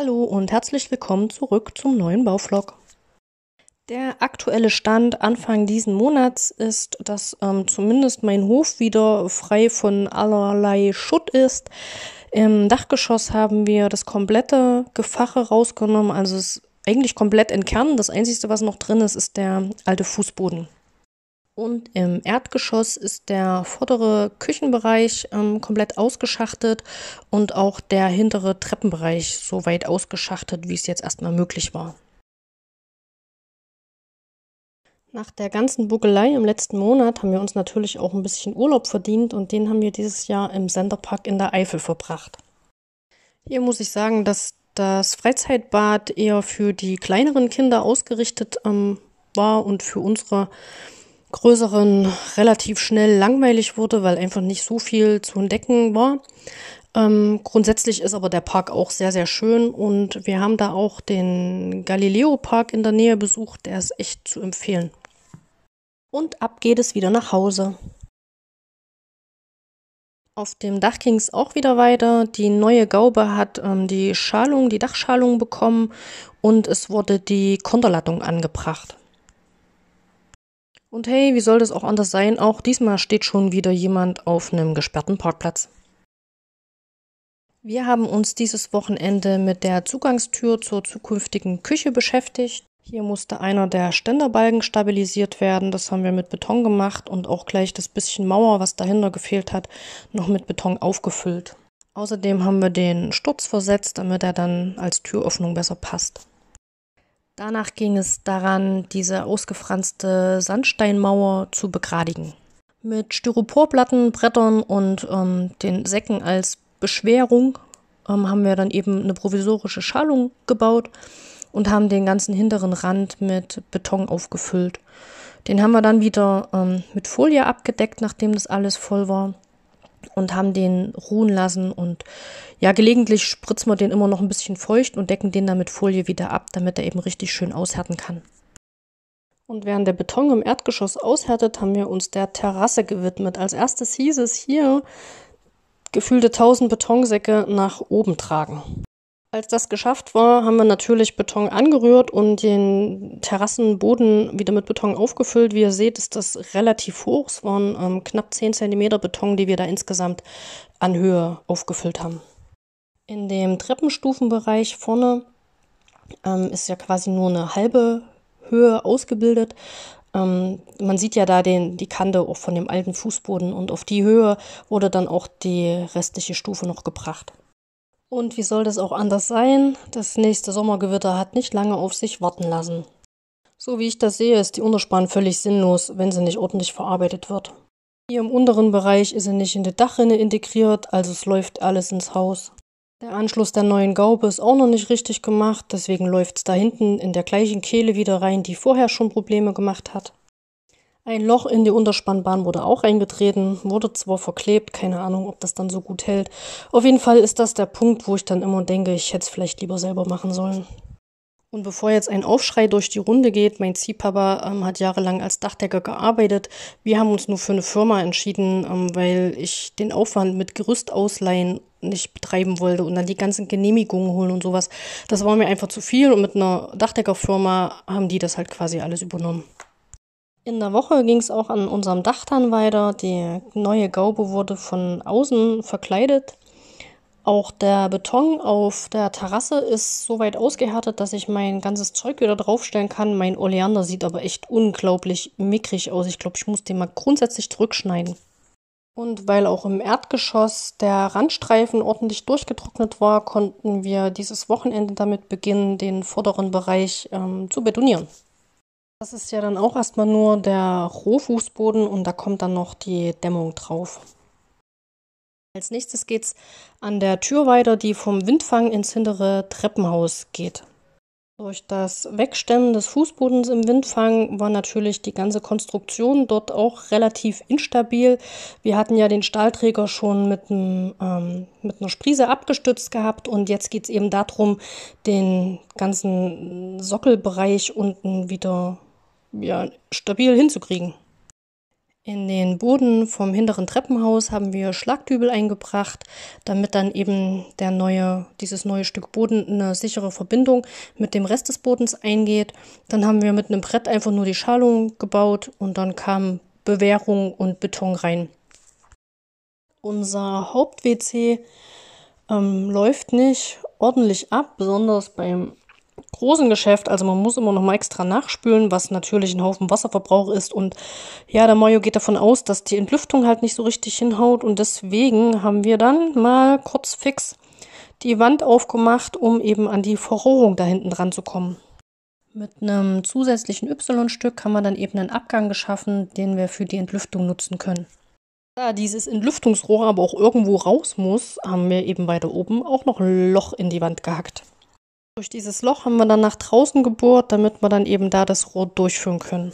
Hallo und herzlich willkommen zurück zum neuen Bauvlog. Der aktuelle Stand Anfang diesen Monats ist, dass ähm, zumindest mein Hof wieder frei von allerlei Schutt ist. Im Dachgeschoss haben wir das komplette Gefache rausgenommen, also es ist eigentlich komplett entkernt. Das Einzige, was noch drin ist, ist der alte Fußboden. Und im Erdgeschoss ist der vordere Küchenbereich ähm, komplett ausgeschachtet und auch der hintere Treppenbereich so weit ausgeschachtet, wie es jetzt erstmal möglich war. Nach der ganzen Buckelei im letzten Monat haben wir uns natürlich auch ein bisschen Urlaub verdient und den haben wir dieses Jahr im Senderpark in der Eifel verbracht. Hier muss ich sagen, dass das Freizeitbad eher für die kleineren Kinder ausgerichtet ähm, war und für unsere größeren relativ schnell langweilig wurde, weil einfach nicht so viel zu entdecken war. Ähm, grundsätzlich ist aber der Park auch sehr, sehr schön und wir haben da auch den Galileo Park in der Nähe besucht. Der ist echt zu empfehlen. Und ab geht es wieder nach Hause. Auf dem Dach ging es auch wieder weiter. Die neue Gaube hat ähm, die Schalung, die Dachschalung bekommen und es wurde die Konterlattung angebracht. Und hey, wie soll das auch anders sein? Auch diesmal steht schon wieder jemand auf einem gesperrten Parkplatz. Wir haben uns dieses Wochenende mit der Zugangstür zur zukünftigen Küche beschäftigt. Hier musste einer der Ständerbalken stabilisiert werden. Das haben wir mit Beton gemacht und auch gleich das bisschen Mauer, was dahinter gefehlt hat, noch mit Beton aufgefüllt. Außerdem haben wir den Sturz versetzt, damit er dann als Türöffnung besser passt. Danach ging es daran, diese ausgefranste Sandsteinmauer zu begradigen. Mit Styroporplatten, Brettern und ähm, den Säcken als Beschwerung ähm, haben wir dann eben eine provisorische Schalung gebaut und haben den ganzen hinteren Rand mit Beton aufgefüllt. Den haben wir dann wieder ähm, mit Folie abgedeckt, nachdem das alles voll war und haben den ruhen lassen und ja, gelegentlich spritzen wir den immer noch ein bisschen feucht und decken den dann mit Folie wieder ab, damit er eben richtig schön aushärten kann. Und während der Beton im Erdgeschoss aushärtet, haben wir uns der Terrasse gewidmet. Als erstes hieß es hier, gefühlte 1000 Betonsäcke nach oben tragen. Als das geschafft war, haben wir natürlich Beton angerührt und den Terrassenboden wieder mit Beton aufgefüllt. Wie ihr seht, ist das relativ hoch. Es waren ähm, knapp 10 cm Beton, die wir da insgesamt an Höhe aufgefüllt haben. In dem Treppenstufenbereich vorne ähm, ist ja quasi nur eine halbe Höhe ausgebildet. Ähm, man sieht ja da den, die Kante auch von dem alten Fußboden und auf die Höhe wurde dann auch die restliche Stufe noch gebracht. Und wie soll das auch anders sein? Das nächste Sommergewitter hat nicht lange auf sich warten lassen. So wie ich das sehe, ist die Unterspann völlig sinnlos, wenn sie nicht ordentlich verarbeitet wird. Hier im unteren Bereich ist sie nicht in die Dachrinne integriert, also es läuft alles ins Haus. Der Anschluss der neuen Gaube ist auch noch nicht richtig gemacht, deswegen läuft es da hinten in der gleichen Kehle wieder rein, die vorher schon Probleme gemacht hat. Ein Loch in die Unterspannbahn wurde auch eingetreten, wurde zwar verklebt, keine Ahnung, ob das dann so gut hält. Auf jeden Fall ist das der Punkt, wo ich dann immer denke, ich hätte es vielleicht lieber selber machen sollen. Und bevor jetzt ein Aufschrei durch die Runde geht, mein Ziehpapa ähm, hat jahrelang als Dachdecker gearbeitet. Wir haben uns nur für eine Firma entschieden, ähm, weil ich den Aufwand mit Gerüstausleihen nicht betreiben wollte und dann die ganzen Genehmigungen holen und sowas. Das war mir einfach zu viel und mit einer Dachdeckerfirma haben die das halt quasi alles übernommen. In der Woche ging es auch an unserem Dach dann weiter. Die neue Gaube wurde von außen verkleidet. Auch der Beton auf der Terrasse ist so weit ausgehärtet, dass ich mein ganzes Zeug wieder draufstellen kann. Mein Oleander sieht aber echt unglaublich mickrig aus. Ich glaube, ich muss den mal grundsätzlich zurückschneiden. Und weil auch im Erdgeschoss der Randstreifen ordentlich durchgetrocknet war, konnten wir dieses Wochenende damit beginnen, den vorderen Bereich ähm, zu betonieren. Das ist ja dann auch erstmal nur der Rohfußboden und da kommt dann noch die Dämmung drauf. Als nächstes geht es an der Tür weiter, die vom Windfang ins hintere Treppenhaus geht. Durch das Wegstemmen des Fußbodens im Windfang war natürlich die ganze Konstruktion dort auch relativ instabil. Wir hatten ja den Stahlträger schon mit, einem, ähm, mit einer Sprise abgestützt gehabt und jetzt geht es eben darum, den ganzen Sockelbereich unten wieder ja, stabil hinzukriegen. In den Boden vom hinteren Treppenhaus haben wir Schlagdübel eingebracht, damit dann eben der neue, dieses neue Stück Boden eine sichere Verbindung mit dem Rest des Bodens eingeht. Dann haben wir mit einem Brett einfach nur die Schalung gebaut und dann kamen Bewehrung und Beton rein. Unser Haupt-WC ähm, läuft nicht ordentlich ab, besonders beim großen Geschäft. Also man muss immer noch mal extra nachspülen, was natürlich ein Haufen Wasserverbrauch ist. Und ja, der Mayo geht davon aus, dass die Entlüftung halt nicht so richtig hinhaut. Und deswegen haben wir dann mal kurz fix die Wand aufgemacht, um eben an die Verrohrung da hinten dran zu kommen. Mit einem zusätzlichen Y-Stück haben wir dann eben einen Abgang geschaffen, den wir für die Entlüftung nutzen können. Da dieses Entlüftungsrohr aber auch irgendwo raus muss, haben wir eben weiter oben auch noch ein Loch in die Wand gehackt. Durch dieses Loch haben wir dann nach draußen gebohrt, damit wir dann eben da das Rohr durchführen können.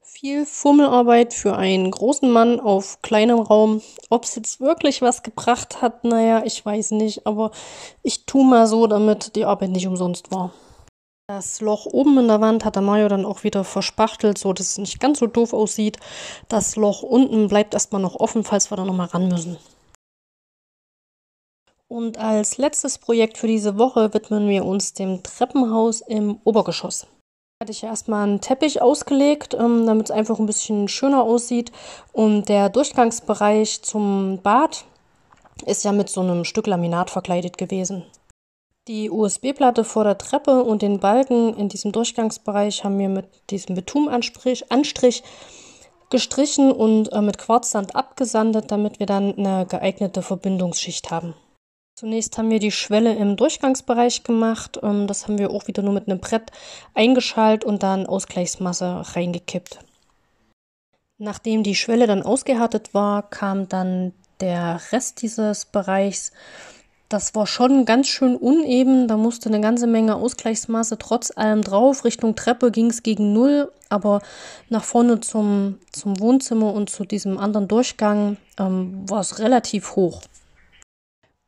Viel Fummelarbeit für einen großen Mann auf kleinem Raum. Ob es jetzt wirklich was gebracht hat, naja, ich weiß nicht, aber ich tue mal so, damit die Arbeit nicht umsonst war. Das Loch oben in der Wand hat der Mario dann auch wieder verspachtelt, so dass es nicht ganz so doof aussieht. Das Loch unten bleibt erstmal noch offen, falls wir da nochmal ran müssen. Und als letztes Projekt für diese Woche widmen wir uns dem Treppenhaus im Obergeschoss. Hatte ich erstmal einen Teppich ausgelegt, ähm, damit es einfach ein bisschen schöner aussieht. Und der Durchgangsbereich zum Bad ist ja mit so einem Stück Laminat verkleidet gewesen. Die USB-Platte vor der Treppe und den Balken in diesem Durchgangsbereich haben wir mit diesem Betumanstrich gestrichen und äh, mit Quarzsand abgesandet, damit wir dann eine geeignete Verbindungsschicht haben. Zunächst haben wir die Schwelle im Durchgangsbereich gemacht. Ähm, das haben wir auch wieder nur mit einem Brett eingeschaltet und dann Ausgleichsmasse reingekippt. Nachdem die Schwelle dann ausgehärtet war, kam dann der Rest dieses Bereichs. Das war schon ganz schön uneben. Da musste eine ganze Menge Ausgleichsmasse trotz allem drauf. Richtung Treppe ging es gegen Null, aber nach vorne zum, zum Wohnzimmer und zu diesem anderen Durchgang ähm, war es relativ hoch.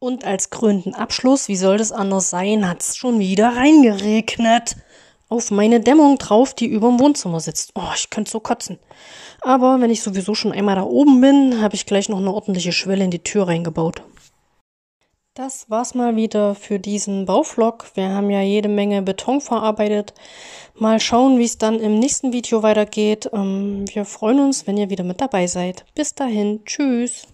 Und als krönten Abschluss, wie soll das anders sein, hat es schon wieder reingeregnet. Auf meine Dämmung drauf, die über dem Wohnzimmer sitzt. Oh, ich könnte so kotzen. Aber wenn ich sowieso schon einmal da oben bin, habe ich gleich noch eine ordentliche Schwelle in die Tür reingebaut. Das war's mal wieder für diesen Bauvlog. Wir haben ja jede Menge Beton verarbeitet. Mal schauen, wie es dann im nächsten Video weitergeht. Ähm, wir freuen uns, wenn ihr wieder mit dabei seid. Bis dahin, tschüss.